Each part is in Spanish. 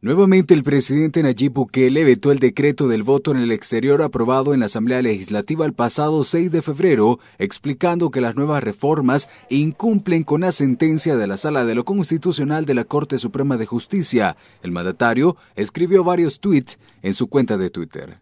Nuevamente el presidente Nayib Bukele vetó el decreto del voto en el exterior aprobado en la Asamblea Legislativa el pasado 6 de febrero, explicando que las nuevas reformas incumplen con la sentencia de la Sala de lo Constitucional de la Corte Suprema de Justicia. El mandatario escribió varios tweets en su cuenta de Twitter.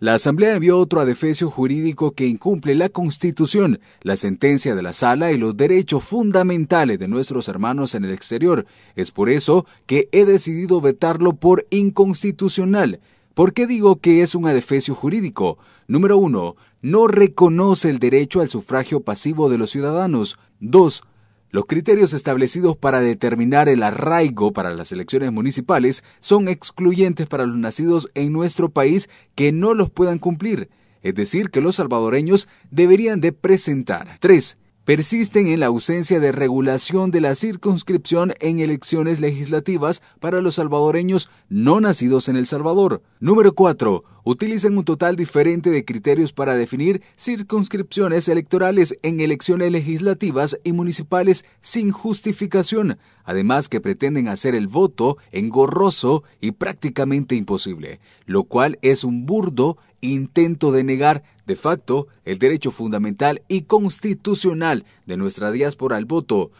La Asamblea envió otro adefesio jurídico que incumple la Constitución, la sentencia de la sala y los derechos fundamentales de nuestros hermanos en el exterior. Es por eso que he decidido vetarlo por inconstitucional. ¿Por qué digo que es un adefesio jurídico? Número 1. No reconoce el derecho al sufragio pasivo de los ciudadanos. 2 los criterios establecidos para determinar el arraigo para las elecciones municipales son excluyentes para los nacidos en nuestro país que no los puedan cumplir, es decir, que los salvadoreños deberían de presentar. 3. Persisten en la ausencia de regulación de la circunscripción en elecciones legislativas para los salvadoreños no nacidos en El Salvador. Número 4 utilizan un total diferente de criterios para definir circunscripciones electorales en elecciones legislativas y municipales sin justificación, además que pretenden hacer el voto engorroso y prácticamente imposible, lo cual es un burdo intento de negar de facto el derecho fundamental y constitucional de nuestra diáspora al voto.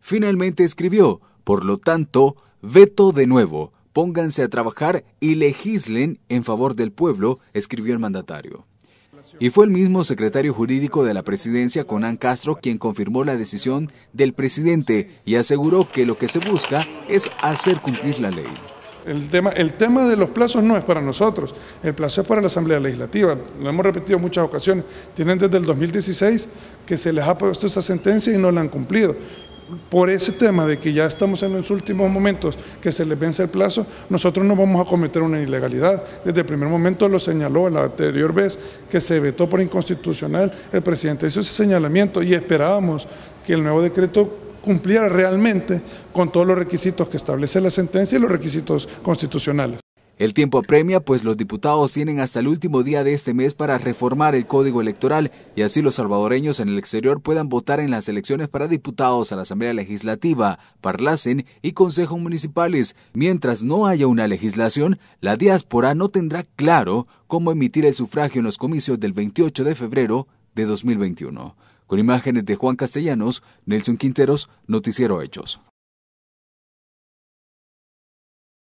Finalmente escribió, por lo tanto, veto de nuevo Pónganse a trabajar y legislen en favor del pueblo, escribió el mandatario. Y fue el mismo secretario jurídico de la presidencia, Conan Castro, quien confirmó la decisión del presidente y aseguró que lo que se busca es hacer cumplir la ley. El tema, el tema de los plazos no es para nosotros, el plazo es para la Asamblea Legislativa, lo hemos repetido muchas ocasiones, tienen desde el 2016 que se les ha puesto esa sentencia y no la han cumplido por ese tema de que ya estamos en los últimos momentos, que se les vence el plazo, nosotros no vamos a cometer una ilegalidad. Desde el primer momento lo señaló la anterior vez que se vetó por inconstitucional el presidente hizo ese señalamiento y esperábamos que el nuevo decreto cumpliera realmente con todos los requisitos que establece la sentencia y los requisitos constitucionales. El tiempo apremia, pues los diputados tienen hasta el último día de este mes para reformar el código electoral y así los salvadoreños en el exterior puedan votar en las elecciones para diputados a la Asamblea Legislativa, Parlacen y Consejos Municipales. Mientras no haya una legislación, la diáspora no tendrá claro cómo emitir el sufragio en los comicios del 28 de febrero de 2021. Con imágenes de Juan Castellanos, Nelson Quinteros, Noticiero Hechos.